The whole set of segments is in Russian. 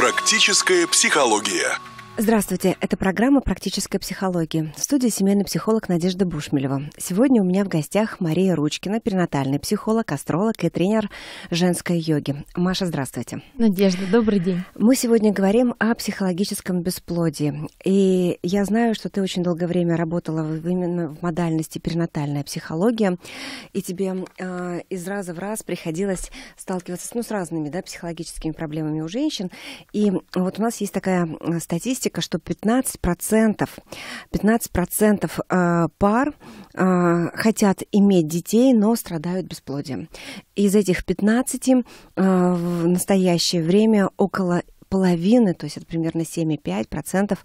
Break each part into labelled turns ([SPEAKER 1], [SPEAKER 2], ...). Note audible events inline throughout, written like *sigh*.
[SPEAKER 1] Практическая психология. Здравствуйте, это программа «Практическая психология». В студии семейный психолог Надежда Бушмелева. Сегодня у меня в гостях Мария Ручкина, перинатальный психолог, астролог и тренер женской йоги. Маша, здравствуйте. Надежда, добрый день. Мы сегодня говорим о психологическом бесплодии. И я знаю, что ты очень долгое время работала именно в модальности перинатальная психология, и тебе э, из раза в раз приходилось сталкиваться ну, с разными да, психологическими проблемами у женщин. И вот у нас есть такая а, статистика, статистика, что 15%, 15% э, пар э, хотят иметь детей, но страдают бесплодием. Из этих 15 э, в настоящее время около половины, то есть это примерно 7,5%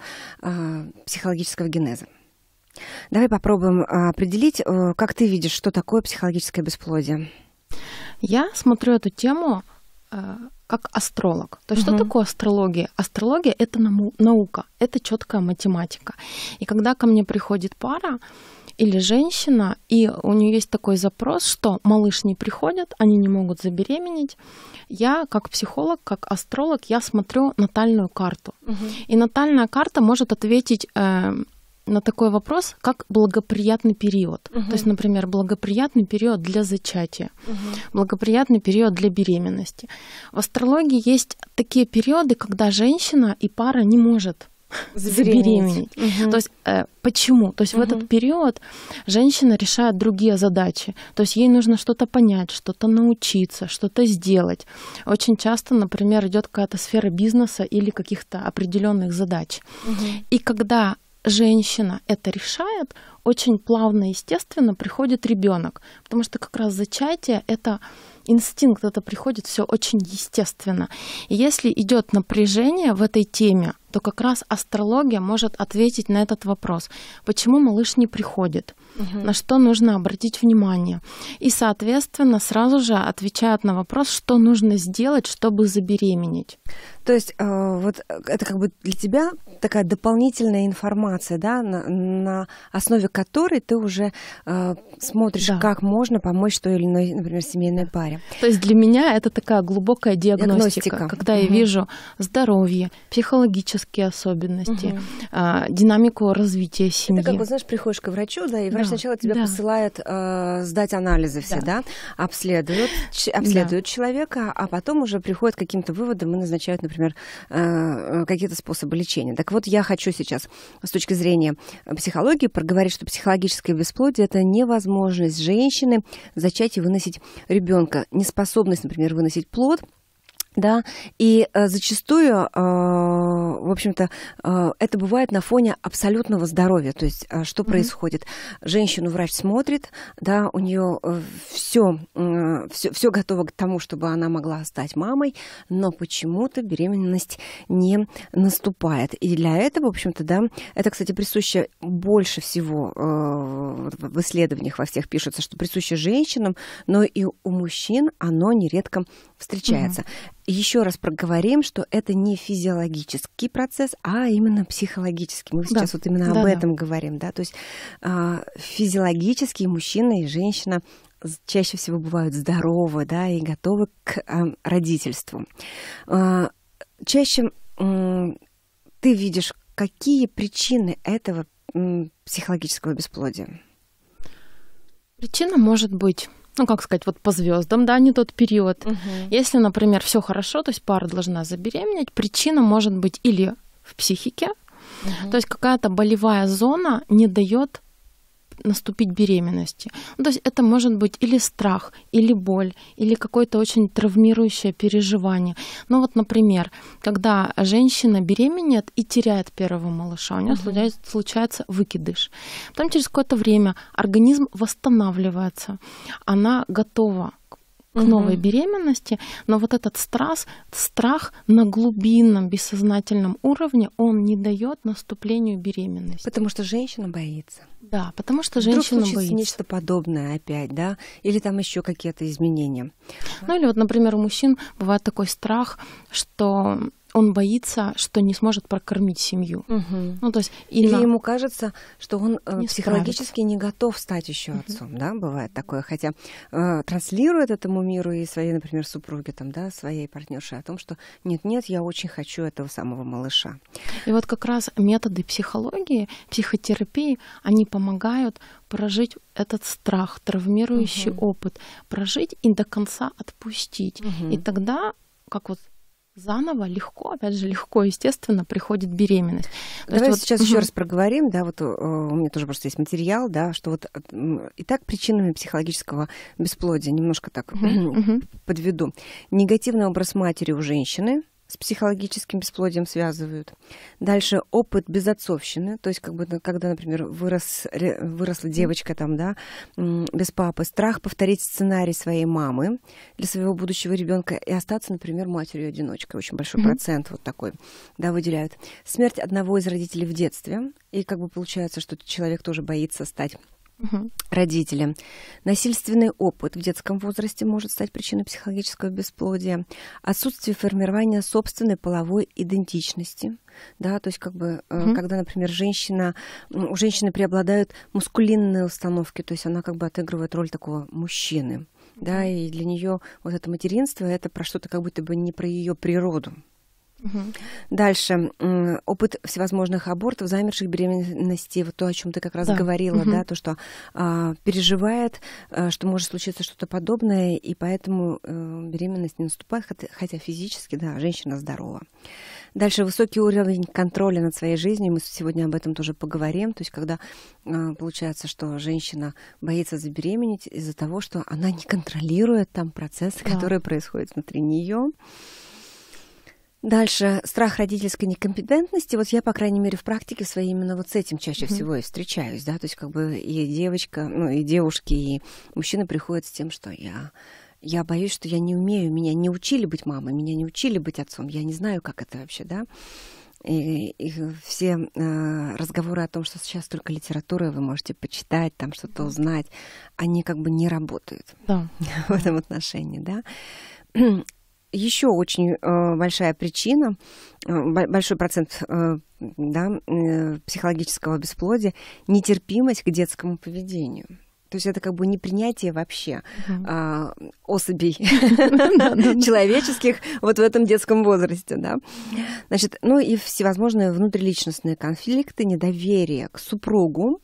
[SPEAKER 1] психологического генеза. Давай попробуем определить, как ты видишь, что такое психологическое бесплодие. Я
[SPEAKER 2] смотрю эту тему Э, как астролог. То есть угу. что такое астрология? Астрология это наука, это четкая математика. И когда ко мне приходит пара или женщина, и у нее есть такой запрос, что малыш не приходит, они не могут забеременеть, я как психолог, как астролог, я смотрю натальную карту. Угу. И натальная карта может ответить э, на такой вопрос, как благоприятный период. Угу. То есть, например, благоприятный период для зачатия, угу. благоприятный период для беременности. В астрологии есть такие периоды, когда женщина и пара не может забеременеть. Угу. То есть э, почему? То есть угу. в этот период женщина решает другие задачи. То есть ей нужно что-то понять, что-то научиться, что-то сделать. Очень часто, например, идет какая-то сфера бизнеса или каких-то определенных задач. Угу. И когда женщина это решает, очень плавно, естественно, приходит ребенок, потому что как раз зачатие это инстинкт, это приходит все очень естественно. И если идет напряжение в этой теме, то как раз астрология может ответить на этот вопрос, почему малыш не приходит, угу. на что нужно обратить внимание. И, соответственно, сразу же отвечает на вопрос, что нужно сделать, чтобы забеременеть. То есть э, вот э, это как
[SPEAKER 1] бы для тебя такая дополнительная информация, да, на, на основе которой ты уже э, смотришь, да. как можно помочь той или иной, например, семейной паре. То есть
[SPEAKER 2] для меня это такая глубокая диагностика, диагностика. когда угу. я вижу здоровье, психологические особенности, угу. э, динамику развития семьи. Это как, вот,
[SPEAKER 1] знаешь, приходишь к врачу, да, и врач да. сначала тебя да. посылает э, сдать анализы все, да, да? обследует, обследует да. человека, а потом уже приходит к каким-то выводам и назначают, например, например, э, какие-то способы лечения. Так вот, я хочу сейчас с точки зрения психологии проговорить, что психологическое бесплодие – это невозможность женщины зачать и выносить ребенка, неспособность, например, выносить плод – да, и э, зачастую, э, в общем-то, э, это бывает на фоне абсолютного здоровья. То есть, э, что mm-hmm. происходит? Женщину врач смотрит, да, у нее э, все, э, все, все готово к тому, чтобы она могла стать мамой, но почему-то беременность не наступает. И для этого, в общем-то, да, это, кстати, присуще больше всего э, в исследованиях во всех пишется, что присуще женщинам, но и у мужчин оно нередко встречается. Mm-hmm еще раз проговорим, что это не физиологический процесс, а именно психологический. Мы да. сейчас вот именно да, об этом да. говорим, да, то есть э, физиологически мужчина и женщина чаще всего бывают здоровы, да, и готовы к э, родительству. Э, чаще э, ты видишь, какие причины этого э, психологического бесплодия?
[SPEAKER 2] Причина может быть ну, как сказать, вот по звездам, да, не тот период. Угу. Если, например, все хорошо, то есть пара должна забеременеть, причина может быть или в психике, угу. то есть какая-то болевая зона не дает наступить беременности. Ну, то есть это может быть или страх, или боль, или какое-то очень травмирующее переживание. Ну вот, например, когда женщина беременеет и теряет первого малыша, у нее uh-huh. случается выкидыш. Потом через какое-то время организм восстанавливается, она готова к новой беременности, но вот этот страх, страх на глубинном бессознательном уровне, он не дает наступлению беременности. Потому что женщина боится. Да, потому что женщина Вдруг боится. нечто
[SPEAKER 1] подобное опять, да? Или там еще какие-то изменения.
[SPEAKER 2] Ну или вот, например, у мужчин бывает такой страх, что он боится, что не сможет прокормить семью.
[SPEAKER 1] Угу. Ну,
[SPEAKER 2] то есть, и Или на... ему
[SPEAKER 1] кажется, что он э, не психологически справится. не готов стать еще отцом, угу. да, бывает такое. Хотя э, транслирует этому миру и своей, например, супруге, там, да, своей партнерше о том, что нет-нет, я очень хочу этого самого малыша.
[SPEAKER 2] И вот как раз методы психологии, психотерапии, они помогают прожить этот страх, травмирующий угу. опыт, прожить и до конца отпустить. Угу. И тогда, как вот заново легко, опять же, легко, естественно, приходит беременность. Давай есть, сейчас вот... еще раз
[SPEAKER 1] проговорим, да, вот э, у меня тоже просто есть материал, да, что вот э, и так причинами психологического бесплодия немножко так угу. подведу. Негативный образ матери у женщины, с психологическим бесплодием связывают. Дальше опыт безотцовщины, то есть как бы, ну, когда, например, вырос, выросла девочка там, да, без папы, страх повторить сценарий своей мамы для своего будущего ребенка и остаться, например, матерью-одиночкой. Очень большой mm-hmm. процент вот такой, да, выделяют. Смерть одного из родителей в детстве, и как бы получается, что человек тоже боится стать Угу. Родители. Насильственный опыт в детском возрасте может стать причиной психологического бесплодия. Отсутствие формирования собственной половой идентичности. Да, то есть, как бы, угу. когда, например, женщина, у женщины преобладают мускулинные установки, то есть она как бы отыгрывает роль такого мужчины. Да, и для нее вот это материнство это про что-то как будто бы не про ее природу. Дальше. Опыт всевозможных абортов, замерших беременностей, вот то, о чем ты как раз да. говорила, угу. да, то, что а, переживает, а, что может случиться что-то подобное, и поэтому а, беременность не наступает, хотя физически, да, женщина здорова. Дальше высокий уровень контроля над своей жизнью, мы сегодня об этом тоже поговорим, то есть когда а, получается, что женщина боится забеременеть из-за того, что она не контролирует там процессы, да. которые происходят внутри нее. Дальше страх родительской некомпетентности. Вот я, по крайней мере, в практике своей именно вот с этим чаще mm-hmm. всего и встречаюсь, да, то есть как бы и девочка, ну и девушки, и мужчины приходят с тем, что я я боюсь, что я не умею, меня не учили быть мамой, меня не учили быть отцом, я не знаю, как это вообще, да. И, и все э, разговоры о том, что сейчас только литература, вы можете почитать, там что-то узнать, они как бы не работают да. *laughs* в этом отношении, да еще очень э, большая причина, э, большой процент э, да, психологического бесплодия – нетерпимость к детскому поведению. То есть это как бы непринятие вообще uh-huh. а, особей *laughs* человеческих вот в этом детском возрасте, да. Значит, ну и всевозможные внутриличностные конфликты, недоверие к супругу,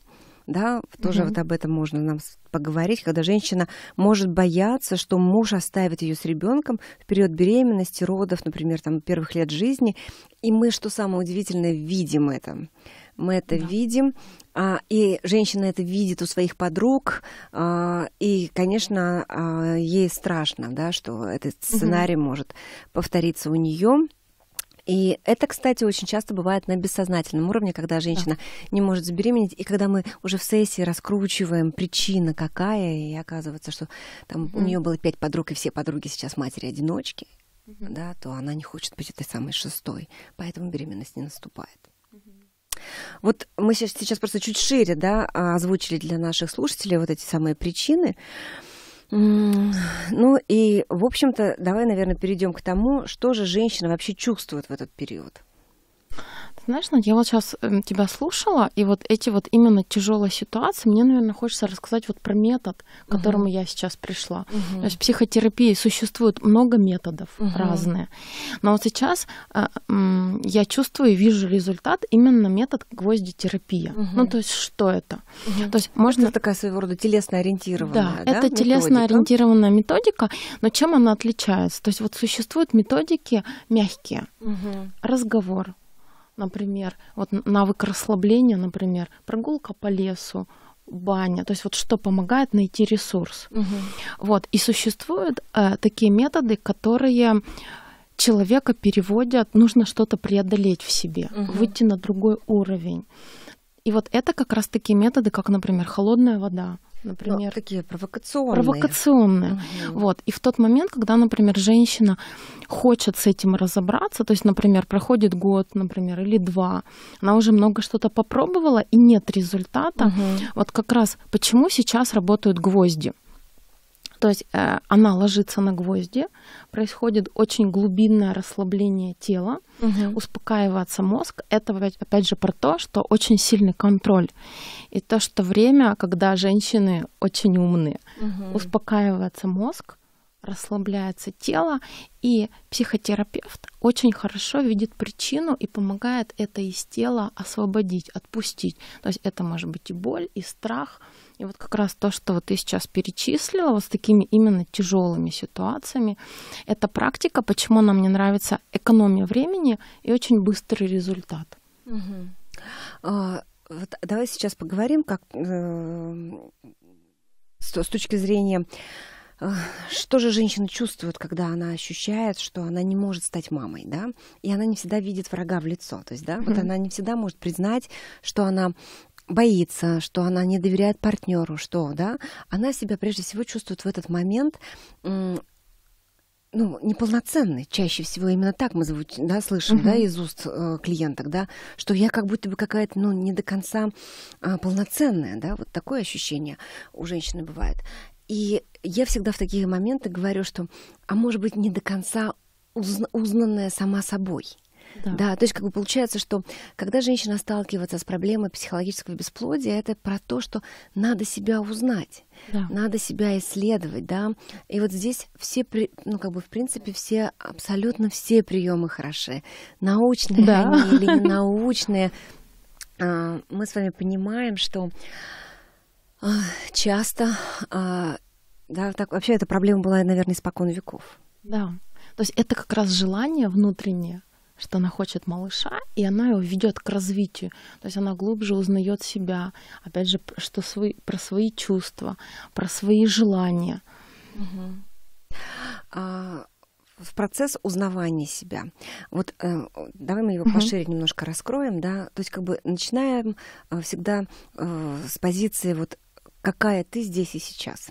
[SPEAKER 1] да, тоже mm-hmm. вот об этом можно нам поговорить, когда женщина может бояться, что муж оставит ее с ребенком в период беременности, родов, например, там первых лет жизни, и мы, что самое удивительное, видим это. Мы это да. видим, а, и женщина это видит у своих подруг, а, и, конечно, а, ей страшно, да, что этот сценарий Mm -hmm. может повториться у нее. И это, кстати, очень часто бывает на бессознательном уровне, когда женщина не может забеременеть, и когда мы уже в сессии раскручиваем причина какая, и оказывается, что там у нее было пять подруг, и все подруги сейчас матери-одиночки, да, то она не хочет быть этой самой шестой, поэтому беременность не наступает. Вот мы сейчас просто чуть шире да, озвучили для наших слушателей вот эти самые причины. Mm ну и, в общем-то, давай, наверное, перейдем к тому, что же женщина вообще чувствует в этот период.
[SPEAKER 2] Знаешь, ну, я вот сейчас эм, тебя слушала, и вот эти вот именно тяжелые ситуации, мне, наверное, хочется рассказать вот про метод, к которому uh-huh. я сейчас пришла. Uh-huh. То есть в психотерапии существует много методов uh-huh. разные. Но вот сейчас э, я чувствую и вижу результат именно метод гвоздитерапия. Uh-huh. Ну, то есть что это? Uh-huh. То есть можно... Это такая своего рода телесно ориентированная, да? да? это телесно ориентированная методика, но чем она отличается? То есть вот существуют методики мягкие. Uh-huh. Разговор, например, вот навык расслабления, например, прогулка по лесу, баня, то есть вот что помогает найти ресурс. Угу. Вот и существуют э, такие методы, которые человека переводят, нужно что-то преодолеть в себе, угу. выйти на другой уровень. И вот это как раз такие методы, как, например, холодная вода. Ну, например. Ну, такие провокационные. Провокационные. Угу. Вот. И в тот момент, когда, например, женщина хочет с этим разобраться, то есть, например, проходит год, например, или два, она уже много что-то попробовала и нет результата. Угу. Вот как раз почему сейчас работают гвозди. То есть э, она ложится на гвозди, происходит очень глубинное расслабление тела, угу. успокаивается мозг. Это опять, опять же про то, что очень сильный контроль. И то, что время, когда женщины очень умные, угу. успокаивается мозг, расслабляется тело, и психотерапевт очень хорошо видит причину и помогает это из тела освободить, отпустить. То есть это может быть и боль, и страх, и вот как раз то, что вот ты сейчас перечислила, вот с такими именно тяжелыми ситуациями, это практика, почему нам не нравится экономия времени и очень быстрый результат.
[SPEAKER 1] А, вот давай сейчас поговорим, как э, с, с точки зрения, э, что же женщина чувствует, когда она ощущает, что она не может стать мамой, да, и она не всегда видит врага в лицо, то есть, да, mm-hmm. вот она не всегда может признать, что она боится, что она не доверяет партнеру, что, да, она себя прежде всего чувствует в этот момент ну, неполноценной. Чаще всего именно так мы звуч... да, слышим угу. да, из уст э, клиенток, да, что я как будто бы какая-то ну, не до конца э, полноценная. Да, вот такое ощущение у женщины бывает. И я всегда в такие моменты говорю, что, а может быть, не до конца узнанная сама собой – да. да, то есть как бы получается, что когда женщина сталкивается с проблемой психологического бесплодия, это про то, что надо себя узнать, да. надо себя исследовать, да. И вот здесь все, ну как бы в принципе все абсолютно все приемы хороши, научные да. они или не *laughs* научные. А, мы с вами понимаем, что а, часто, а, да, так вообще эта проблема была, наверное, испокон веков.
[SPEAKER 2] Да. То есть это как раз желание внутреннее что она хочет малыша, и она его ведет к развитию. То есть она глубже узнает себя, опять же, что свои, про свои чувства, про свои желания. Угу. А,
[SPEAKER 1] в процесс узнавания себя. Вот э, давай мы его угу. немножко раскроем, да. То есть как бы начинаем э, всегда э, с позиции вот какая ты здесь и сейчас.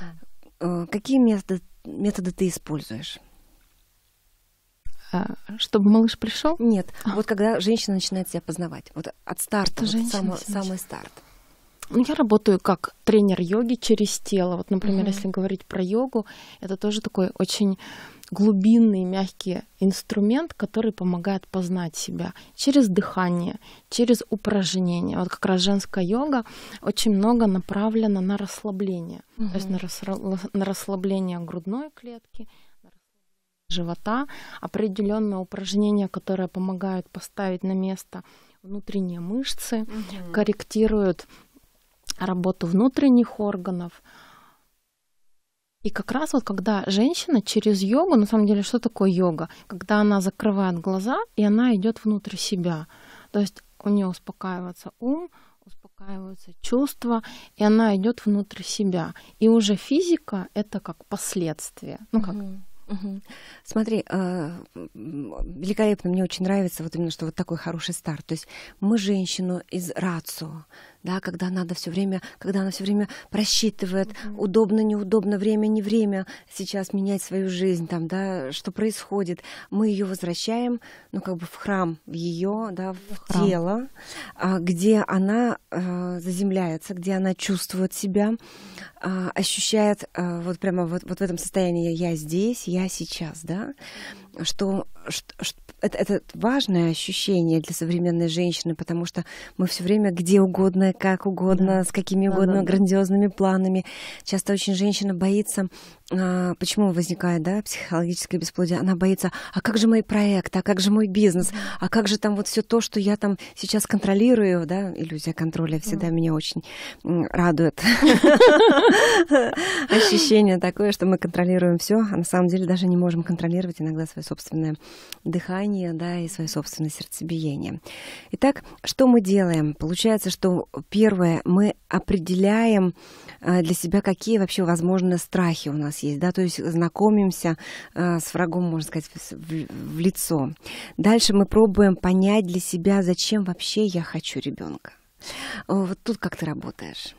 [SPEAKER 1] Да. Э, какие методы, методы ты используешь? это, чтобы малыш пришел? Нет, а. вот когда женщина
[SPEAKER 2] начинает себя познавать, вот от старта, вот самый, самый старт. Ну, я работаю как тренер йоги через тело. Вот, например, mm-hmm. если говорить про йогу, это тоже такой очень глубинный, мягкий инструмент, который помогает познать себя через дыхание, через упражнения. Вот как раз женская йога очень много направлена на расслабление. Mm-hmm. То есть на, расра- на расслабление грудной клетки, живота, определенное упражнение, которое помогает поставить на место внутренние мышцы, угу. корректирует работу внутренних органов. И как раз вот когда женщина через йогу, на самом деле, что такое йога? Когда она закрывает глаза и она идет внутрь себя. То есть у нее успокаивается ум, успокаиваются чувства, и она идет внутрь себя. И уже физика это как последствие. Ну как угу.
[SPEAKER 1] Смотри, а, великолепно, мне очень нравится вот именно, что вот такой хороший старт. То есть мы женщину из рацио да, когда надо все время, когда она все время просчитывает, mm удобно, неудобно, время, не время сейчас менять свою жизнь, там, да, что происходит. Мы ее возвращаем, ну, как бы в храм, в ее, да, в, в тело, а, где она э, заземляется, где она чувствует себя, а, ощущает э, вот прямо вот, вот в этом состоянии я здесь, я сейчас, да. mm что, что, что это, это важное ощущение для современной женщины, потому что мы все время где угодно, как угодно, да. с какими угодно да, да, грандиозными планами. Часто очень женщина боится а, почему возникает да, психологическое бесплодие? Она боится, а как же мой проект, а как же мой бизнес, а как же там вот все то, что я там сейчас контролирую, да, иллюзия контроля всегда меня очень радует. *laughs* Ощущение такое, что мы контролируем все, а на самом деле даже не можем контролировать иногда свое собственное дыхание, да, и свое собственное сердцебиение. Итак, что мы делаем? Получается, что первое, мы определяем а, для себя, какие вообще возможные страхи у нас нас есть, да, то есть знакомимся э, с врагом, можно сказать, в, в лицо. Дальше мы пробуем понять для
[SPEAKER 2] себя, зачем вообще я хочу ребенка. Вот тут как ты работаешь.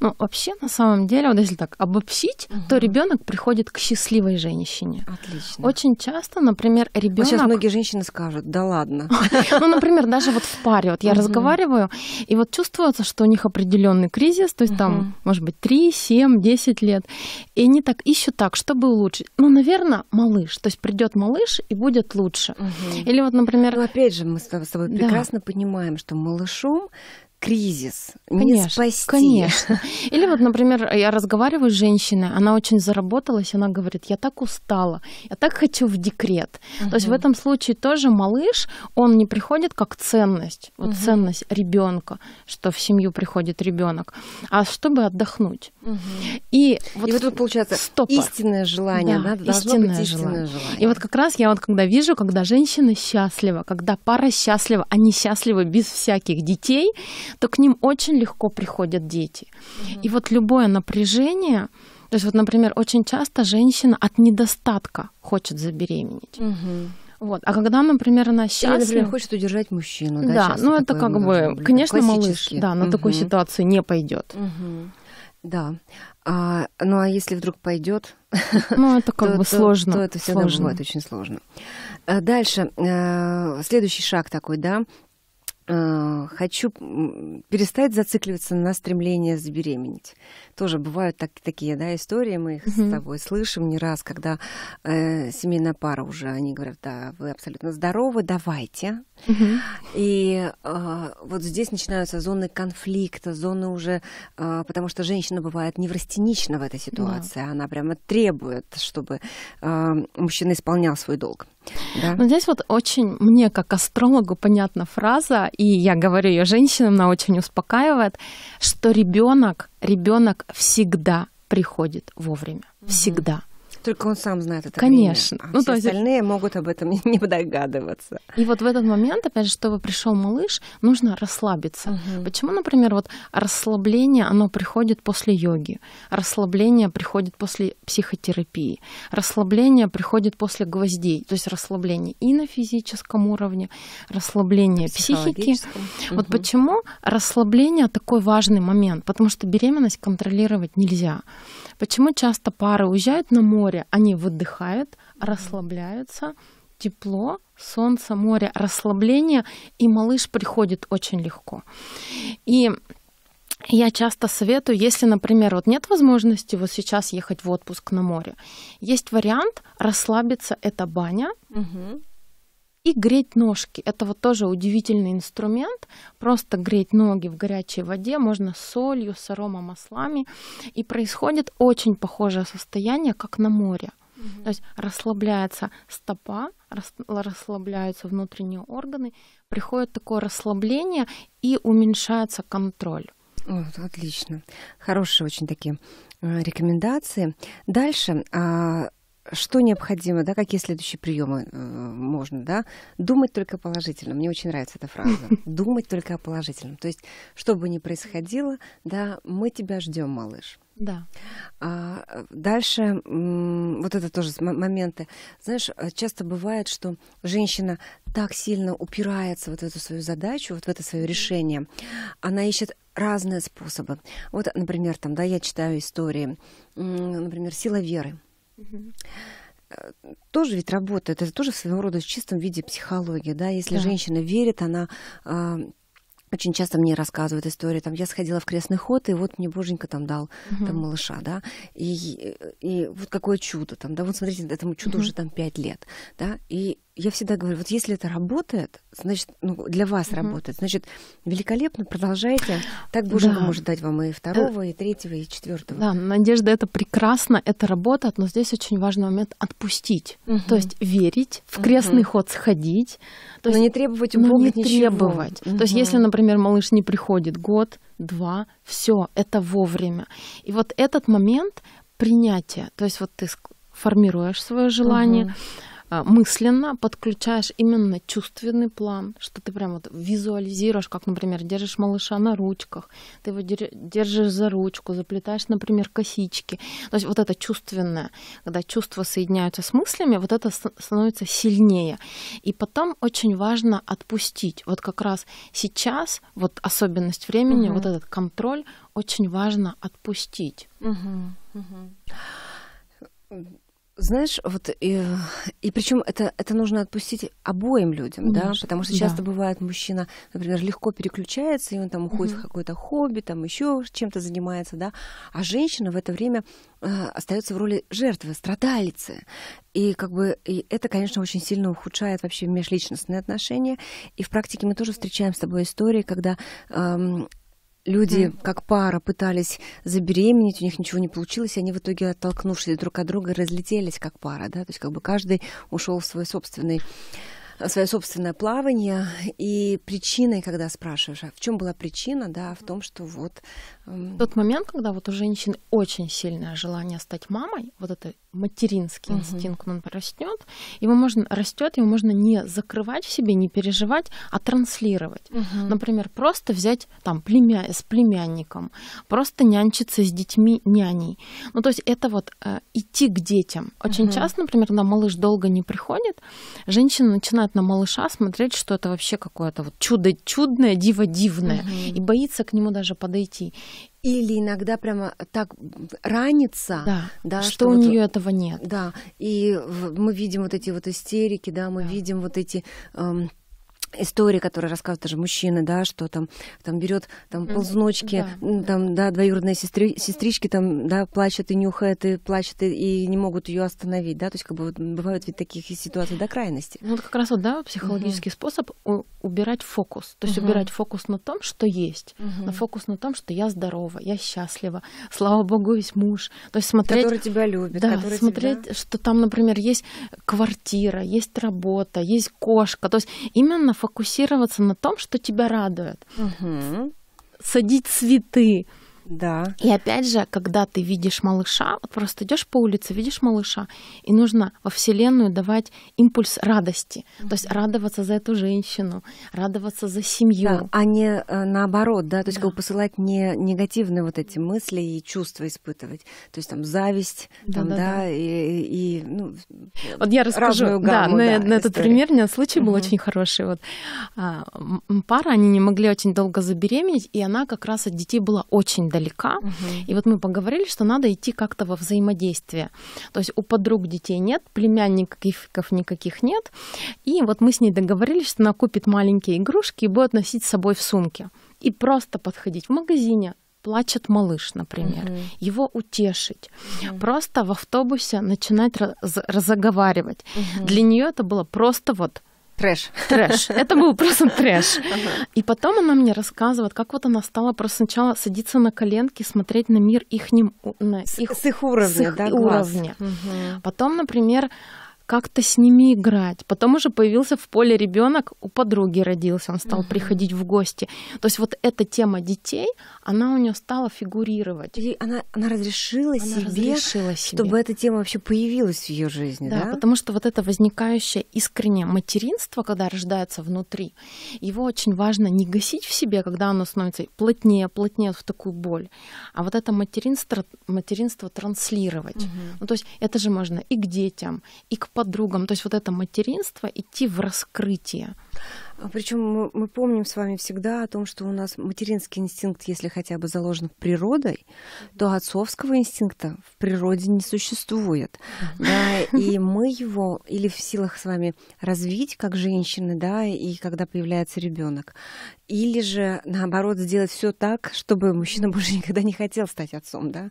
[SPEAKER 2] Ну, вообще, на самом деле, вот если так обобщить, угу. то ребенок приходит к счастливой женщине. Отлично. Очень часто, например, ну, ребенок. Вот сейчас многие женщины скажут: да ладно. *laughs* Ну, например, даже вот в паре. Вот я разговариваю, и вот чувствуется, что у них определенный кризис, то есть там, может быть, 3, 7, 10 лет. И они так ищут так, чтобы улучшить. Ну, наверное, малыш. То есть придет малыш и будет лучше. Или вот, например. Ну, опять же, мы с
[SPEAKER 1] тобой прекрасно понимаем, что малышом кризис, конечно, не спасти. Конечно.
[SPEAKER 2] *laughs* Или вот, например, я разговариваю с женщиной, она очень заработалась, она говорит, я так устала, я так хочу в декрет. Угу. То есть в этом случае тоже малыш, он не приходит как ценность, вот угу. ценность ребенка, что в семью приходит ребенок, а чтобы отдохнуть. Угу. И, вот, и вот тут получается стопор. истинное желание, да, да истинное, быть истинное желание. желание. И вот как раз я вот когда вижу, когда женщина счастлива, когда пара счастлива, они а счастливы без всяких детей, то к ним очень легко приходят дети. И вот любое напряжение, то есть вот, например, очень часто женщина от недостатка хочет забеременеть. Вот. А когда, например, она счастлива... Или, например,
[SPEAKER 1] хочет удержать
[SPEAKER 2] мужчину. Да, да ну это как бы, быть. конечно, малыш да, на угу. такую ситуацию не пойдет.
[SPEAKER 1] Угу. Да. А, ну а если вдруг пойдет, *laughs* ну это как то, бы сложно. То, это всегда сложно. бывает очень сложно. Э, дальше э, следующий шаг такой, да, Э, хочу перестать зацикливаться на стремление забеременеть. Тоже бывают так, такие да, истории, мы их mm-hmm. с тобой слышим не раз, когда э, семейная пара уже, они говорят, да, вы абсолютно здоровы, давайте. Mm-hmm. И э, вот здесь начинаются зоны конфликта, зоны уже, э, потому что женщина бывает неврастенична в этой ситуации, mm-hmm. она прямо требует, чтобы
[SPEAKER 2] э, мужчина исполнял свой долг. Да. здесь вот очень мне, как астрологу, понятна фраза, и я говорю ее женщинам, она очень успокаивает, что ребенок, ребенок всегда приходит вовремя. Всегда.
[SPEAKER 1] Только он сам знает
[SPEAKER 2] это. Конечно. Время, а ну, все то есть... остальные могут об этом *laughs* не догадываться. И вот в этот момент, опять же, чтобы пришел малыш, нужно расслабиться. Угу. Почему, например, вот расслабление, оно приходит после йоги, расслабление приходит после психотерапии, расслабление приходит после гвоздей, то есть расслабление и на физическом уровне, расслабление психики. Угу. Вот почему расслабление такой важный момент, потому что беременность контролировать нельзя. Почему часто пары уезжают на море? Они выдыхают, расслабляются, тепло, солнце, море, расслабление, и малыш приходит очень легко. И я часто советую, если, например, вот нет возможности вот сейчас ехать в отпуск на море, есть вариант расслабиться, это баня, угу. И греть ножки. Это вот тоже удивительный инструмент. Просто греть ноги в горячей воде можно солью, с аромамаслами. И происходит очень похожее состояние, как на море. Угу. То есть расслабляется стопа, расслабляются внутренние органы, приходит такое расслабление и уменьшается контроль. Вот, отлично.
[SPEAKER 1] Хорошие очень такие э, рекомендации. Дальше а, что необходимо, да, какие следующие приемы э, можно, да, думать только положительно. Мне очень нравится эта фраза. *laughs* Думать только о положительном. То есть, что бы ни происходило, да, мы тебя ждем, малыш. Да. А, дальше, вот это тоже моменты. Знаешь, э, часто бывает, что женщина так сильно упирается вот в эту свою задачу, вот в это свое решение. Она ищет разные способы. Вот, например, там, да, я читаю истории, например, «Сила веры». Э, тоже ведь работает, это тоже своего рода в чистом виде психология, да, если да. женщина верит, она э, очень часто мне рассказывает истории, там, я сходила в крестный ход, и вот мне боженька там дал угу. там малыша, да, и, и вот какое чудо там, да, вот смотрите, этому чуду угу. уже там пять лет, да, и я всегда говорю, вот если это работает, значит, ну,
[SPEAKER 2] для вас угу. работает, значит, великолепно, продолжайте. Так Боженька да. может дать вам и э, второго,
[SPEAKER 1] и третьего, и четвертого.
[SPEAKER 2] Да, надежда это прекрасно, это работает, но здесь очень важный момент отпустить. Угу. То есть верить, в крестный угу. ход сходить. То но есть, не требовать у Бога не ничего. требовать. Угу. То есть если, например, малыш не приходит год, два, все, это вовремя. И вот этот момент принятия, то есть вот ты формируешь свое желание, угу а, мысленно подключаешь именно чувственный план, что ты прям вот визуализируешь, как, например, держишь малыша на ручках, ты его держишь за ручку, заплетаешь, например, косички. То есть вот это чувственное, когда чувства соединяются с мыслями, вот это становится сильнее. И потом очень важно отпустить. Вот как раз сейчас, вот особенность времени, угу. вот этот контроль очень важно отпустить. Угу, угу знаешь,
[SPEAKER 1] вот э, и, и причем это, это нужно отпустить обоим людям, Конечно. да, потому что часто да. бывает мужчина, например, легко переключается, и он там уходит угу. в какое-то хобби, там еще чем-то занимается, да, а женщина в это время э, остается в роли жертвы, страдалицы. И как бы и это, конечно, очень сильно ухудшает вообще межличностные отношения. И в практике мы тоже встречаем с тобой истории, когда эм, Люди mm. как пара пытались забеременеть, у них ничего не получилось, и они в итоге, оттолкнувшись друг от друга, разлетелись как пара, да, то есть как бы каждый ушел в свой собственный свое собственное плавание и
[SPEAKER 2] причиной, когда спрашиваешь, а в чем была причина, да, в том, что вот... Эм, Тот момент, когда вот у женщины очень сильное желание стать мамой, вот это материнский угу. инстинкт, он растет, его можно растет, его можно не закрывать в себе, не переживать, а транслировать. Угу. Например, просто взять там племя с племянником, просто нянчиться с детьми няней. Ну то есть это вот э, идти к детям. Очень угу. часто, например, на малыш долго не приходит, женщина начинает на малыша смотреть, что это вообще какое-то вот чудо чудное, диво дивное, угу. и боится к нему даже подойти. Или
[SPEAKER 1] иногда прямо так
[SPEAKER 2] ранится, да, да, что, что у вот, нее этого нет. Да, и
[SPEAKER 1] мы видим вот эти вот истерики, да, мы да. видим вот эти эм, истории, которые рассказывают даже мужчины, да, что там, там берет там ползуночки, да, там, да, двоюродные сестри, сестрички там, да, плачут и нюхают, и плачут, и, и не могут ее остановить, да, то есть как бы вот, бывают ведь таких ситуаций до крайности.
[SPEAKER 2] Ну, вот как раз вот, да, психологический угу. способ у, убирать фокус, то есть угу. убирать фокус на том, что есть, угу. на фокус на том, что я здорова, я счастлива, слава богу, есть муж, то есть смотреть... Который тебя любит, да, который смотреть, тебя... что там, например, есть квартира, есть работа, есть кошка, то есть именно фокусироваться на том, что тебя радует.
[SPEAKER 1] Угу.
[SPEAKER 2] Садить цветы, да. И опять же, когда ты видишь малыша, вот просто идешь по улице, видишь малыша, и нужно во Вселенную давать импульс радости. Mm-hmm. То есть радоваться за эту женщину, радоваться за семью. Да, а не э, наоборот, да, то есть да. как бы посылать не негативные вот эти
[SPEAKER 1] мысли и чувства испытывать. То есть там зависть, да, там, да, И, и ну,
[SPEAKER 2] Вот я расскажу, гамму, да, на, да, на этот пример у меня случай был mm-hmm. очень хороший. Вот а, пара, они не могли очень долго забеременеть, и она как раз от детей была очень далека далека. Угу. И вот мы поговорили, что надо идти как-то во взаимодействие. То есть у подруг детей нет, племянников никаких нет. И вот мы с ней договорились, что она купит маленькие игрушки и будет носить с собой в сумке. И просто подходить в магазине, плачет малыш, например, угу. его утешить, угу. просто в автобусе начинать раз- разговаривать. Угу. Для нее это было просто вот Трэш. Трэш. Это был просто трэш. *laughs* И потом она мне рассказывает, как вот она стала просто сначала садиться на коленки, смотреть на мир ихним, на их, с, их уровня. да, уровня. Потом, например, как-то с ними играть. Потом уже появился в поле ребенок, у подруги родился, он стал uh-huh. приходить в гости. То есть вот эта тема детей, она у нее стала фигурировать. И она, она разрешила она себе, разрешила себе, чтобы эта тема вообще появилась в ее жизни, да, да? Потому что вот это возникающее искреннее материнство, когда рождается внутри, его очень важно не гасить в себе, когда оно становится плотнее, плотнее в такую боль, а вот это материнство, материнство транслировать. Uh-huh. Ну, то есть это же можно и к детям, и к подругам. То есть вот это материнство идти в раскрытие. А Причем мы,
[SPEAKER 1] мы помним с вами всегда о том, что у нас материнский инстинкт, если хотя бы заложен в природой, то отцовского инстинкта в природе не существует. Да, и *laughs* мы его или в силах с вами развить как женщины, да, и когда появляется ребенок, или же наоборот сделать все так, чтобы мужчина больше никогда не хотел стать отцом, да.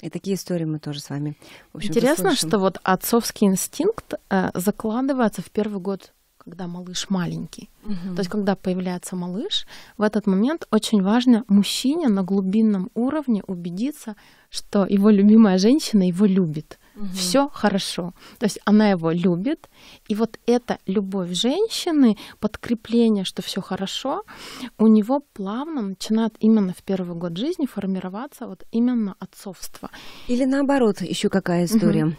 [SPEAKER 1] И такие истории мы тоже с вами. Интересно, слышим. что
[SPEAKER 2] вот отцовский инстинкт э, закладывается в первый год когда малыш маленький. Угу. То есть, когда появляется малыш, в этот момент очень важно мужчине на глубинном уровне убедиться, что его любимая женщина его любит. Угу. Все хорошо. То есть она его любит. И вот эта любовь женщины, подкрепление, что все хорошо, у него плавно начинает именно в первый год жизни формироваться вот именно отцовство.
[SPEAKER 1] Или наоборот, еще какая история. Угу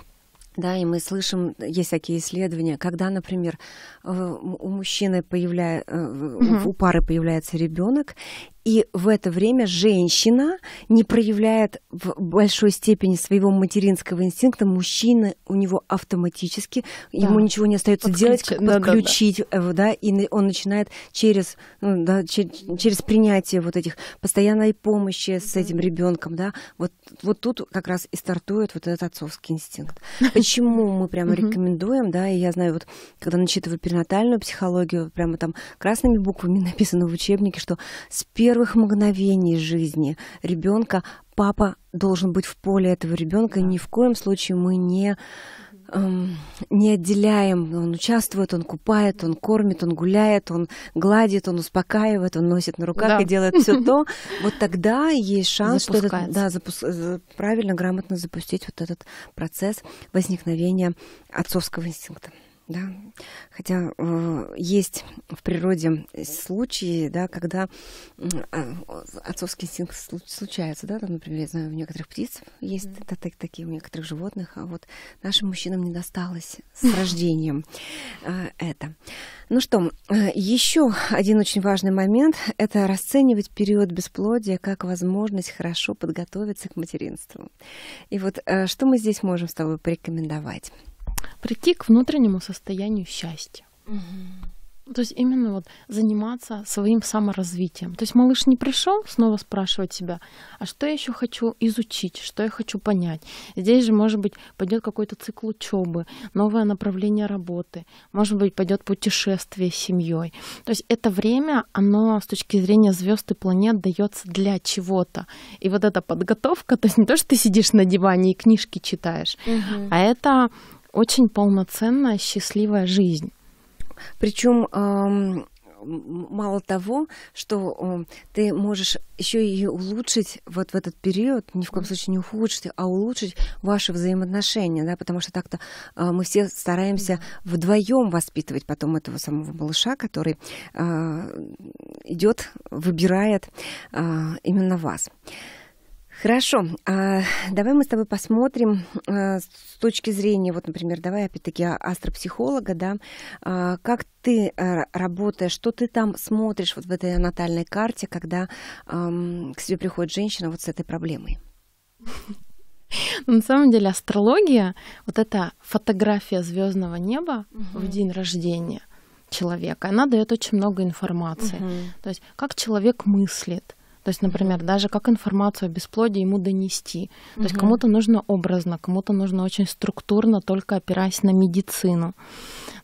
[SPEAKER 1] да, и мы слышим, есть такие исследования, когда, например, э, у мужчины появляется, э, у пары появляется ребенок, и в это время женщина не проявляет в большой степени своего материнского инстинкта. Мужчина у него автоматически, да. ему ничего не остается делать, как подключить, да, да. Да, э, и он начинает через, ну, да, через, принятие вот этих постоянной помощи с этим ребенком, да, вот, вот тут как раз и стартует вот этот отцовский инстинкт. Почему мы *laughs* прямо рекомендуем, да, и я знаю, вот когда начитываю перинатальную психологию, прямо там красными буквами *laughs* написано в учебнике, что с первого первых мгновений жизни ребенка папа должен быть в поле этого ребенка, ни в коем случае мы не эм, не отделяем, он участвует, он купает, он кормит, он гуляет, он гладит, он успокаивает, он носит на руках да. и делает все то, вот тогда есть шанс, что это, да, запуск, э, правильно, грамотно запустить вот этот процесс возникновения отцовского инстинкта да. Хотя э, есть в природе случаи, да, когда э, отцовский инстинкт случается, да, там, например, я знаю, у некоторых птиц есть Да, так, такие, у некоторых животных, а вот нашим мужчинам не досталось *laughs* с рождением э, это. Ну что, э, еще один очень важный момент – это расценивать период бесплодия как возможность хорошо подготовиться к материнству. И вот э, что мы здесь можем с тобой порекомендовать? прийти
[SPEAKER 2] к внутреннему состоянию счастья. Угу. То есть именно вот заниматься своим саморазвитием. То есть малыш не пришел снова спрашивать себя, а что я еще хочу изучить, что я хочу понять. Здесь же, может быть, пойдет какой-то цикл учебы, новое направление работы, может быть, пойдет путешествие с семьей. То есть это время, оно с точки зрения звезд и планет дается для чего-то. И вот эта подготовка, то есть не то, что ты сидишь на диване и книжки читаешь, угу. а это очень полноценная, счастливая жизнь. Причем мало
[SPEAKER 1] того, что ты можешь еще и улучшить вот в этот период, ни в коем случае не ухудшить, а улучшить ваши взаимоотношения, да, потому что так-то а, мы все стараемся вдвоем воспитывать потом этого самого малыша, который а, идет, выбирает а, именно вас. Хорошо, а давай мы с тобой посмотрим а, с точки зрения, вот, например, давай опять-таки а, астропсихолога, да, а, как ты а, работаешь, что ты там смотришь вот в этой натальной карте, когда а, к себе приходит женщина вот с этой проблемой?
[SPEAKER 2] На самом деле астрология вот эта фотография звездного неба угу. в день рождения человека, она дает очень много информации. Угу. То есть как человек мыслит, то есть, например, даже как информацию о бесплодии ему донести. То есть кому-то нужно образно, кому-то нужно очень структурно, только опираясь на медицину.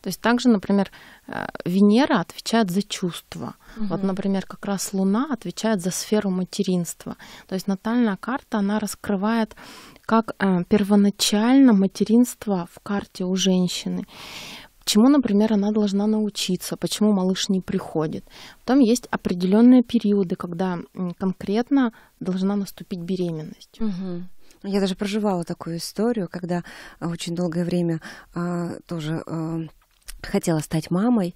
[SPEAKER 2] То есть также, например, э, Венера отвечает за чувства. Угу. Вот, например, как раз Луна отвечает за сферу материнства. То есть натальная карта, она раскрывает как э, первоначально материнство в карте у женщины чему, например, она должна научиться, почему малыш не приходит. Потом есть определенные периоды, когда конкретно должна наступить беременность. Угу. Я даже проживала такую историю, когда а, очень долгое время а,
[SPEAKER 1] тоже а, хотела стать мамой,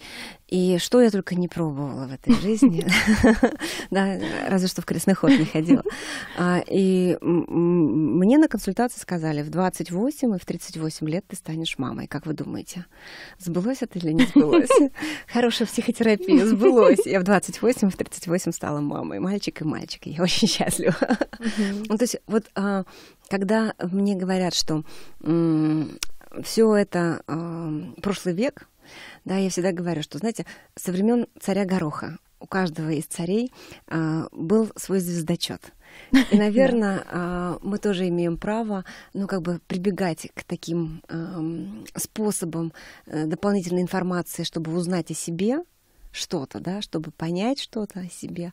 [SPEAKER 1] и что я только не пробовала в этой жизни, *laughs* да, разве что в крестный ход не ходила. А, и мне на консультации сказали, в 28 и в 38 лет ты станешь мамой, как вы думаете, сбылось это или не сбылось? *laughs* Хорошая психотерапия, сбылось. Я в 28 и в 38 стала мамой, мальчик и мальчик, я очень счастлива. Ну, то есть вот а, когда мне говорят, что все это э, прошлый век, да, я всегда говорю, что, знаете, со времен царя Гороха у каждого из царей э, был свой звездочет. И, *laughs* наверное, э, а, мы тоже имеем право, ну, как бы прибегать к таким э, способам э, дополнительной информации, чтобы узнать о себе что-то, да, чтобы понять что-то о себе.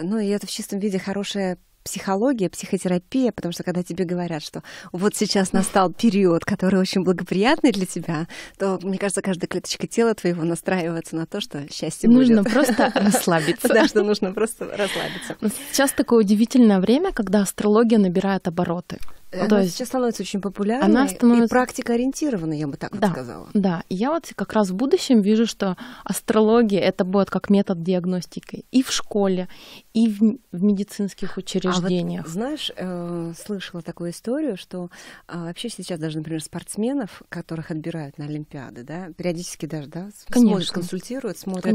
[SPEAKER 1] Ну, и это в чистом виде хорошая психология, психотерапия, потому что когда тебе говорят, что вот сейчас настал период, который очень благоприятный для тебя, то, мне кажется, каждая клеточка тела твоего настраивается на то, что счастье нужно будет. Нужно просто *laughs* расслабиться. Да, что нужно просто расслабиться.
[SPEAKER 2] Сейчас такое удивительное время, когда астрология набирает обороты. Э, она То есть, сейчас становится очень популярной она становится... и практикоориентированной, я бы так да, вот сказала. Да, и я вот как раз в будущем вижу, что астрология это будет как метод диагностики и в школе, и в, в медицинских учреждениях. А вот,
[SPEAKER 1] знаешь, э, слышала такую историю, что э, вообще сейчас даже, например, спортсменов, которых отбирают на Олимпиады, да, периодически даже, да, смотрят, консультируют, смотрят,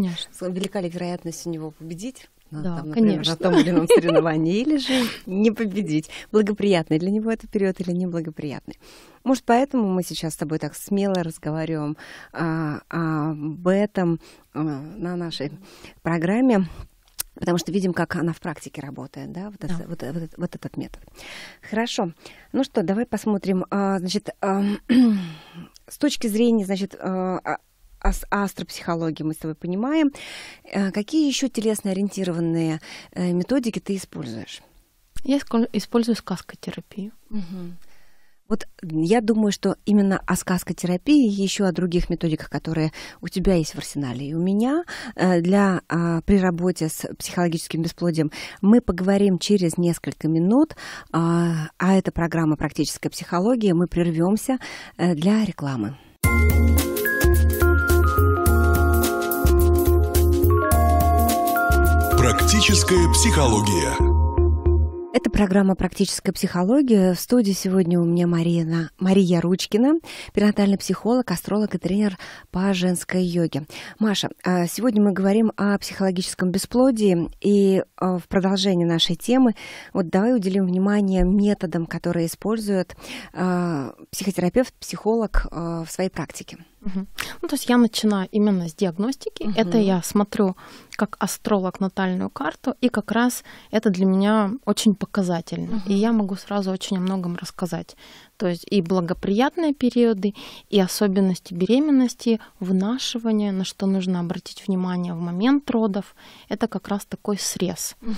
[SPEAKER 1] велика ли вероятность у него победить Конечно, да, там, например, конечно. на том или ином соревновании, или же *laughs* не победить. Благоприятный для него этот период или неблагоприятный. Может, поэтому мы сейчас с тобой так смело разговариваем а, а, об этом а, на нашей программе. Потому что видим, как она в практике работает, да, вот, да. Это, вот, вот, вот этот метод. Хорошо. Ну что, давай посмотрим. А, значит, а, *clears throat* с точки зрения, значит, а, а астропсихологии мы с тобой понимаем. Э, какие еще телесно-ориентированные э, методики ты используешь? Я использую сказкотерапию. Угу. Вот я думаю, что именно о сказкотерапии и еще о других методиках, которые у тебя есть в арсенале и у меня, э, для, а, при работе с психологическим бесплодием, мы поговорим через несколько минут, а, а это программа «Практическая психология». Мы прервемся для рекламы. Практическая психология. Это программа «Практическая психология». В студии сегодня у меня Марина, Мария Ручкина, перинатальный психолог, астролог и тренер по женской йоге. Маша, а, сегодня мы говорим о психологическом бесплодии, и а, в продолжении нашей темы вот давай уделим внимание методам, которые использует а, психотерапевт, психолог в своей практике.
[SPEAKER 2] Ну, то есть я начинаю именно с диагностики. Угу. Это я смотрю как астролог натальную карту, и как раз это для меня очень показательно. Угу. И я могу сразу очень о многом рассказать. То есть и благоприятные периоды, и особенности беременности, вынашивания, на что нужно обратить внимание в момент родов, это как раз такой срез. Угу.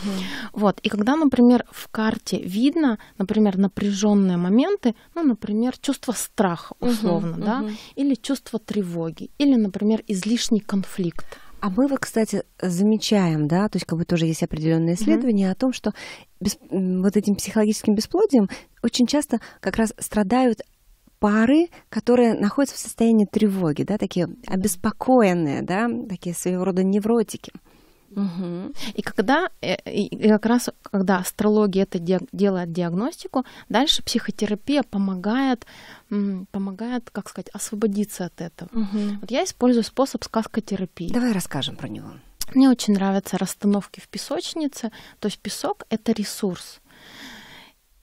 [SPEAKER 2] Вот. И когда, например, в карте видно, например, напряженные моменты, ну, например, чувство страха условно, угу, да, угу. или чувство тревоги, или, например, излишний конфликт. А мы вы, кстати, замечаем,
[SPEAKER 1] да, то есть как бы тоже есть определенные исследования mm-hmm. о том, что без, вот этим психологическим бесплодием очень часто как раз страдают пары, которые находятся в состоянии тревоги, да, такие обеспокоенные, да, такие своего рода невротики. mm
[SPEAKER 2] Угу. И когда, э, и как раз когда астрология это диаг, делает диагностику, дальше психотерапия помогает, помогает, как сказать, освободиться от этого. Угу. Вот я использую способ сказкотерапии. Давай
[SPEAKER 1] расскажем про него.
[SPEAKER 2] Мне очень нравятся расстановки в песочнице. То есть песок — это ресурс.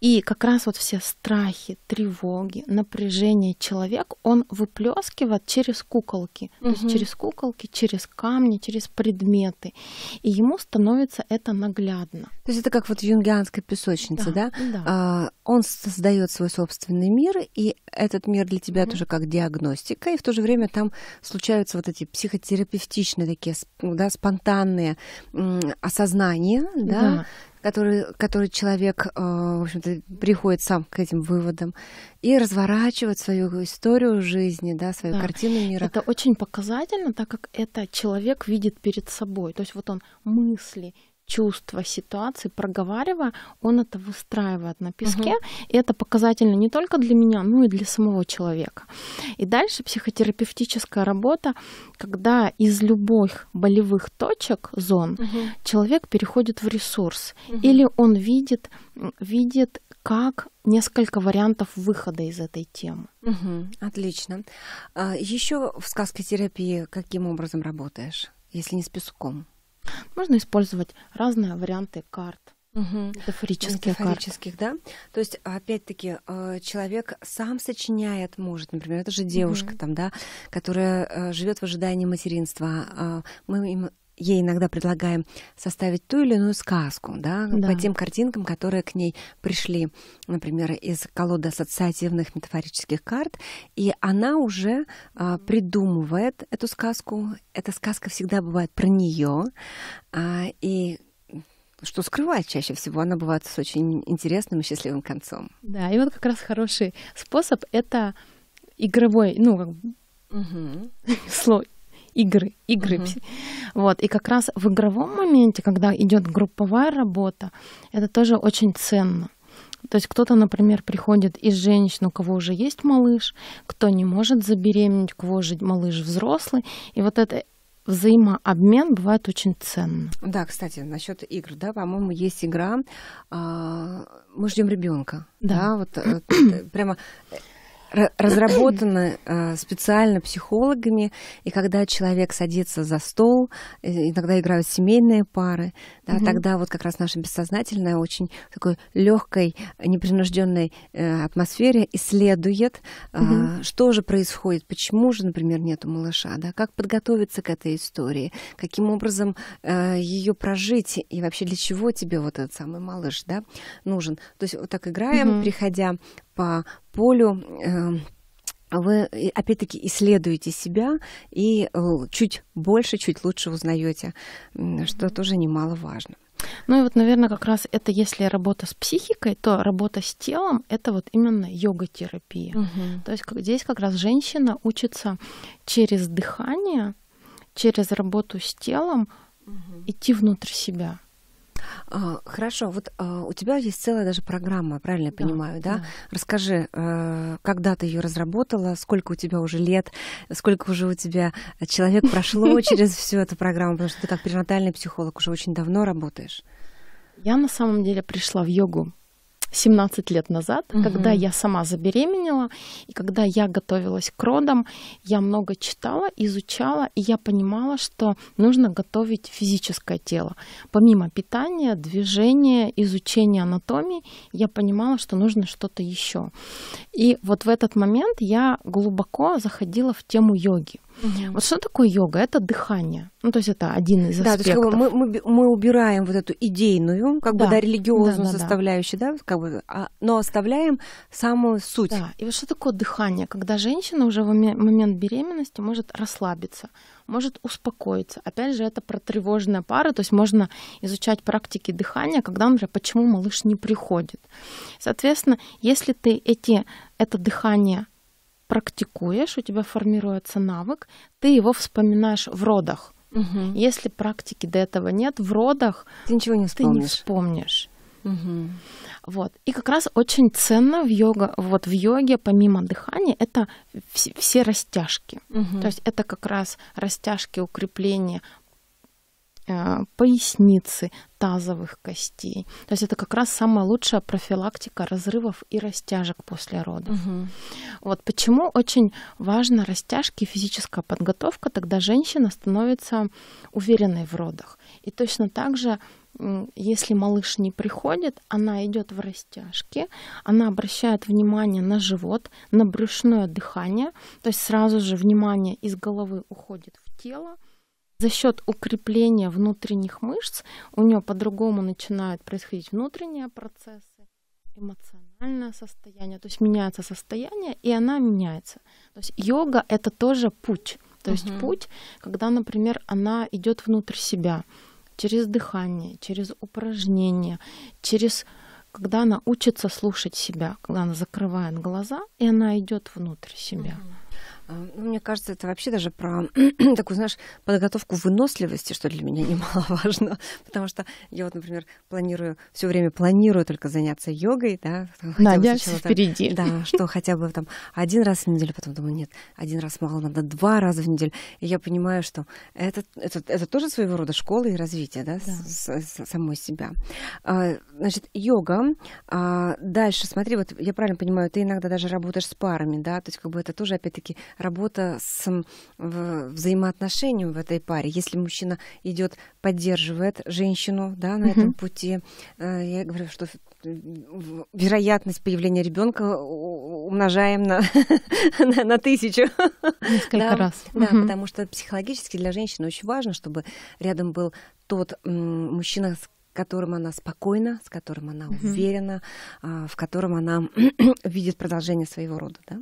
[SPEAKER 2] И как раз вот все страхи, тревоги, напряжение человек, он выплескивает через куколки. Угу. То есть через куколки, через камни, через предметы. И ему становится это наглядно. То есть это как вот в юнгианской да? да? да. А,
[SPEAKER 1] он создает свой собственный мир, и этот мир для тебя угу. тоже как диагностика, и в то же время там случаются вот эти психотерапевтичные такие, да, спонтанные осознания, да? да который, который человек, э, в общем-то,
[SPEAKER 2] приходит сам к этим выводам, и разворачивает свою историю жизни, да, свою да. картину мира. Это очень показательно, так как это человек видит перед собой. То есть вот он мысли, чувства, ситуации, проговаривая, он это выстраивает на песке. Угу. И это показательно не только для меня, но и для самого человека. И дальше психотерапевтическая работа, когда из любых болевых точек, зон, угу. человек переходит в ресурс. Угу. Или он видит, видит, как несколько вариантов выхода из этой темы. Угу, отлично. А
[SPEAKER 1] еще в сказке терапии каким образом работаешь, если не с песком?
[SPEAKER 2] Можно использовать разные варианты карт. Угу. Метафорических, Метафорических карт. да. То
[SPEAKER 1] есть, опять-таки, э, человек сам сочиняет, может, например, это же девушка угу. там, да, которая э, живет в ожидании материнства. А, мы им ей иногда предлагаем составить ту или иную сказку, да, да, по тем картинкам, которые к ней пришли, например, из колоды ассоциативных метафорических карт, и она уже а, придумывает эту сказку. Эта сказка всегда бывает про нее, а, и что скрывать чаще всего, она бывает с очень интересным и счастливым концом.
[SPEAKER 2] Да, и вот как раз хороший способ это игровой, ну, как угу. *laughs* слово игры, игры. Угу. Вот. И как раз в игровом моменте, когда идет групповая работа, это тоже очень ценно. То есть кто-то, например, приходит из женщин, у кого уже есть малыш, кто не может забеременеть, у кого же малыш взрослый. И вот это взаимообмен бывает очень ценно.
[SPEAKER 1] Да, кстати, насчет игр, да, по-моему, есть игра. А, мы ждем ребенка. Да. да, вот э, *clears throat* прямо э, разработаны э, специально психологами, и когда человек садится за стол, э, иногда играют семейные пары, да, угу. тогда вот как раз наше бессознательное очень такой легкой, непринужденной э, атмосфере исследует, угу. что же происходит, почему же, например, нету малыша, да, как подготовиться к этой истории, каким образом ее прожить и вообще для чего тебе вот этот самый малыш, да, нужен. То есть вот так играем, угу. приходя по полю эм, вы, опять-таки, исследуете себя и э, чуть больше, чуть лучше узнаете, что тоже немаловажно.
[SPEAKER 2] Ну и вот, наверное, как раз это если работа с психикой, то работа с телом — это вот именно йога-терапия. Угу. То есть здесь как раз женщина учится через дыхание, через работу с телом угу. идти внутрь себя. А, хорошо, вот а, у тебя есть целая даже программа, правильно да,
[SPEAKER 1] понимаю, да? да? Расскажи, а, когда ты ее разработала, сколько у тебя уже лет, сколько уже у тебя человек прошло *laughs* через всю эту программу, потому что ты как перинатальный психолог уже
[SPEAKER 2] очень давно работаешь. Я на самом деле пришла в йогу 17 лет назад, угу. когда я сама забеременела, и когда я готовилась к родам, я много читала, изучала, и я понимала, что нужно готовить физическое тело. Помимо питания, движения, изучения анатомии, я понимала, что нужно что-то еще. И вот в этот момент я глубоко заходила в тему йоги. Угу. Вот что такое йога? Это дыхание. Ну, то есть это один из аспектов. Да, то есть как бы мы,
[SPEAKER 1] мы, мы убираем вот эту идейную, как да. бы, да, религиозную да, да, составляющую, да, да как бы, а, но
[SPEAKER 2] оставляем самую суть. Да, и вот что такое дыхание? Когда женщина уже в момент беременности может расслабиться, может успокоиться. Опять же, это про тревожные пары, то есть можно изучать практики дыхания, когда, например, почему малыш не приходит. Соответственно, если ты эти, это дыхание практикуешь, у тебя формируется навык, ты его вспоминаешь в родах. Угу. Если практики до этого нет, в родах ты ничего не вспомнишь. Ты не вспомнишь. Угу. Вот. И как раз очень ценно в, йога, вот в йоге, помимо дыхания, это все, все растяжки. Угу. То есть это как раз растяжки, укрепления Э, поясницы, тазовых костей. То есть это как раз самая лучшая профилактика разрывов и растяжек после родов. Угу. Вот почему очень важно растяжки и физическая подготовка, тогда женщина становится уверенной в родах. И точно так же если малыш не приходит, она идет в растяжке, она обращает внимание на живот, на брюшное дыхание, то есть сразу же внимание из головы уходит в тело, за счет укрепления внутренних мышц у нее по-другому начинают происходить внутренние процессы, эмоциональное состояние, то есть меняется состояние, и она меняется. То есть йога это тоже путь. То uh-huh. есть путь, когда, например, она идет внутрь себя через дыхание, через упражнения, через когда она учится слушать себя, когда она закрывает глаза, и она идет внутрь себя. Uh-huh.
[SPEAKER 1] А, ну, мне кажется, это вообще даже про *clears throat* такую, знаешь, подготовку выносливости, что для меня *laughs* немаловажно, потому что я вот, например, планирую, все время планирую только заняться йогой, да. надеюсь сначала, там, впереди. Да, что хотя бы там один раз в неделю, потом думаю, нет, один раз мало, надо два раза в неделю. И я понимаю, что это, это, это тоже своего рода школа и развитие, да, да. С, с, самой себя. А, значит, йога. А, дальше, смотри, вот я правильно понимаю, ты иногда даже работаешь с парами, да, то есть как бы это тоже, опять-таки, работа с взаимоотношением в этой паре. Если мужчина идет, поддерживает женщину да, на угу. этом пути, э, я говорю, что э, вероятность появления ребенка умножаем на, *laughs* на, на тысячу. Несколько да, раз. Да, угу. потому что психологически для женщины очень важно, чтобы рядом был тот мужчина, с которым она спокойна, с которым она уверена, mm-hmm. в котором она
[SPEAKER 2] *clears throat* видит продолжение своего рода, да?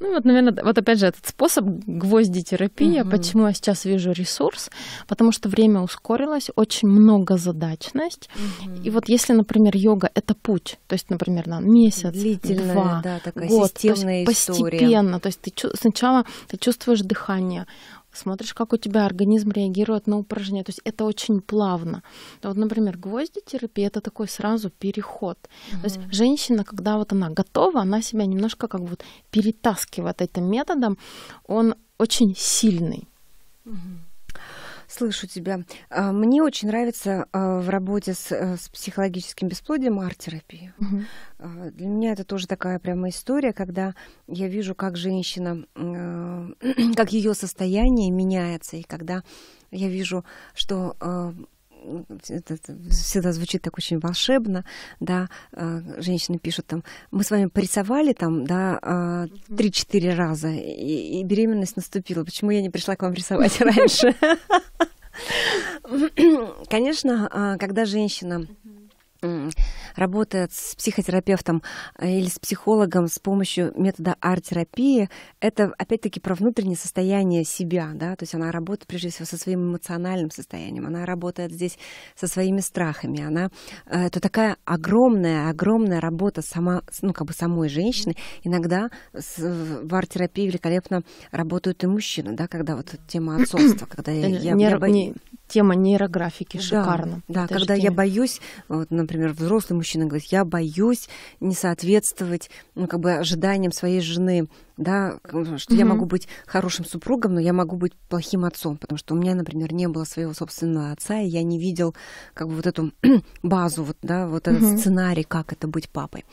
[SPEAKER 2] Ну вот, наверное, вот опять же этот способ гвозди-терапия, угу. почему я сейчас вижу ресурс, потому что время ускорилось, очень много задачность. Угу. И вот если, например, йога — это путь, то есть, например, на месяц, Длительная, два, да, такая год, системная то есть история. постепенно, то есть ты сначала ты чувствуешь дыхание, смотришь, как у тебя организм реагирует на упражнение. То есть это очень плавно. Вот, например, гвозди-терапия это такой сразу переход. Mm-hmm. То есть женщина, когда вот она готова, она себя немножко как вот перетаскивает этим методом. Он очень сильный. Mm-hmm. Слышу тебя. А, мне очень
[SPEAKER 1] нравится а, в работе с, э, с психологическим бесплодием арт-терапия. Угу. Для меня это тоже такая прямая история, когда я вижу, как женщина, *clears throat* как ее состояние меняется, и когда я вижу, что это всегда звучит так очень волшебно, да, э, женщины пишут там, мы с вами порисовали там, да, 3-4 э, раза, и, и беременность наступила, почему я не пришла к вам рисовать раньше? *laughs* Конечно, а, когда женщина работа с психотерапевтом э, или с психологом с помощью метода арт-терапии — это, опять-таки, про внутреннее состояние себя, да, то есть она работает, прежде всего, со своим эмоциональным состоянием, она работает здесь со своими страхами, она... Э, это такая огромная-огромная работа сама, ну, как бы самой женщины. Иногда в арт-терапии великолепно работают и мужчины, да, когда вот тема *clears throat* отцовства, когда я... я, Нейро, я бо... не,
[SPEAKER 2] тема нейрографики шикарно. Да, когда я
[SPEAKER 1] боюсь, вот, например, взрослый мужчина, мужчина говорит, я боюсь не соответствовать, ну, как бы ожиданиям своей жены, да, ну, что mm-hmm. я могу быть хорошим супругом, но я могу быть плохим отцом, потому что у меня, например, не было своего собственного отца, и я не видел как бы вот эту *clears throat* базу, вот, да, вот этот mm-hmm. сценарий, как это быть папой.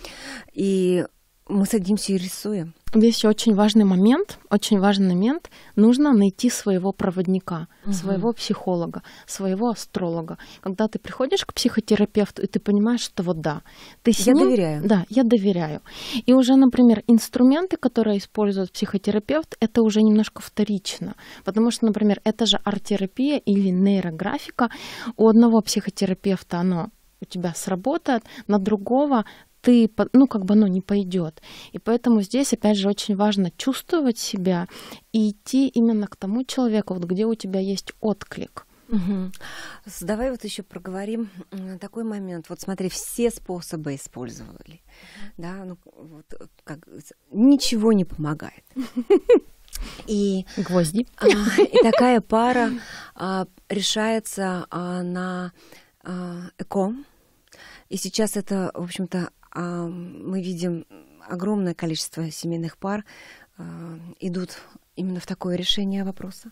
[SPEAKER 2] И мы садимся и рисуем. Здесь еще очень важный момент, очень важный момент. Нужно найти своего проводника, угу. своего психолога, своего астролога. Когда ты приходишь к психотерапевту и ты понимаешь, что вот да, ты с я ним, доверяю. Да, я доверяю. И уже, например, инструменты, которые использует психотерапевт, это уже немножко вторично, потому что, например, это же арт-терапия или нейрографика. У одного психотерапевта оно у тебя сработает, на другого ты, ну, как бы оно ну, не пойдет. И поэтому здесь, опять же, очень важно чувствовать себя и идти именно к тому человеку, вот где у тебя есть отклик. Угу.
[SPEAKER 1] Давай вот еще проговорим такой момент. Вот смотри, все способы использовали, да, ну вот как ничего не помогает. *laughs* И гвозди. А, и такая пара а, решается а, на а, эко. И сейчас это, в общем-то, а, мы видим огромное количество семейных пар а, идут именно в такое решение вопроса.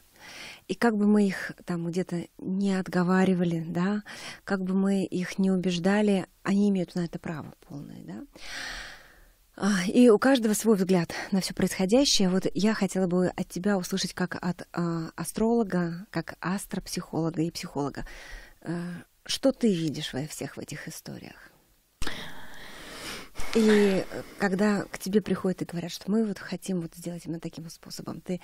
[SPEAKER 1] И как бы мы их там где-то не отговаривали, да, как бы мы их не убеждали, они имеют на это право полное, да. А, и у каждого свой взгляд на все происходящее. Вот я хотела бы от тебя услышать как от э, астролога, как астропсихолога и психолога. Э, что ты видишь во всех в этих историях? И когда к тебе приходят и говорят, что мы вот хотим вот сделать именно таким способом, ты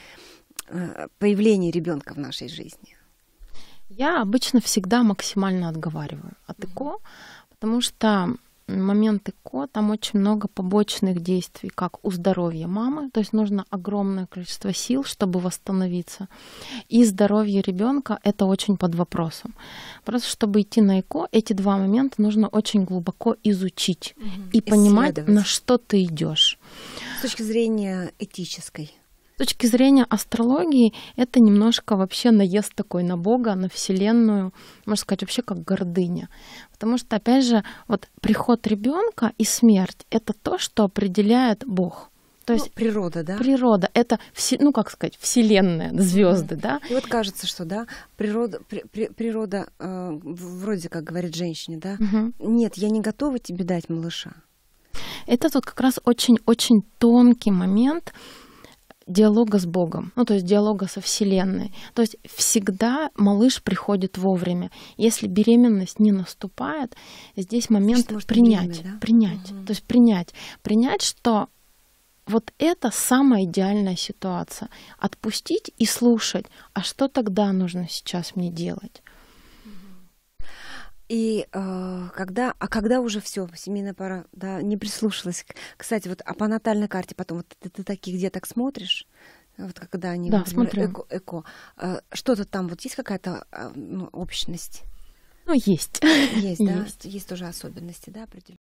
[SPEAKER 1] э, появление ребенка в нашей жизни.
[SPEAKER 2] Я обычно всегда максимально отговариваю от ЭКО, mm-hmm. потому что моменты ко, там очень много побочных действий, как у здоровья мамы, то есть нужно огромное количество сил, чтобы восстановиться, и здоровье ребенка это очень под вопросом. Просто чтобы идти на ЭКО, эти два момента нужно очень глубоко изучить угу. и понимать, на что ты идешь.
[SPEAKER 1] С точки зрения этической.
[SPEAKER 2] С точки зрения астрологии это немножко вообще наезд такой на Бога, на Вселенную, можно сказать, вообще как гордыня. Потому что, опять же, вот приход ребенка и смерть — это то, что определяет Бог. То ну, есть ну, природа, да? Природа это все, ну как сказать, вселенная, звезды, да?
[SPEAKER 1] И вот кажется, что да, природа, при, природа э, вроде как говорит женщине, да,
[SPEAKER 2] mm нет, я не готова тебе дать малыша. Это тут как раз очень-очень тонкий момент, диалога с Богом, ну то есть диалога со Вселенной. То есть всегда малыш приходит вовремя. Если беременность не наступает, здесь момент что, принять, время, да? принять, угу. то есть принять, принять, что вот это самая идеальная ситуация. Отпустить и слушать, а что тогда нужно сейчас мне делать?
[SPEAKER 1] И э, когда, а когда уже все, семейная пора, да, не прислушалась. Кстати, вот а по натальной карте потом, вот ты, ты таких так смотришь, вот когда они, да, смотрю. эко, эко э, что-то там, вот есть какая-то э, ну, общность? Ну, есть. Есть, да? *laughs* Есть, есть тоже особенности, да, определенные?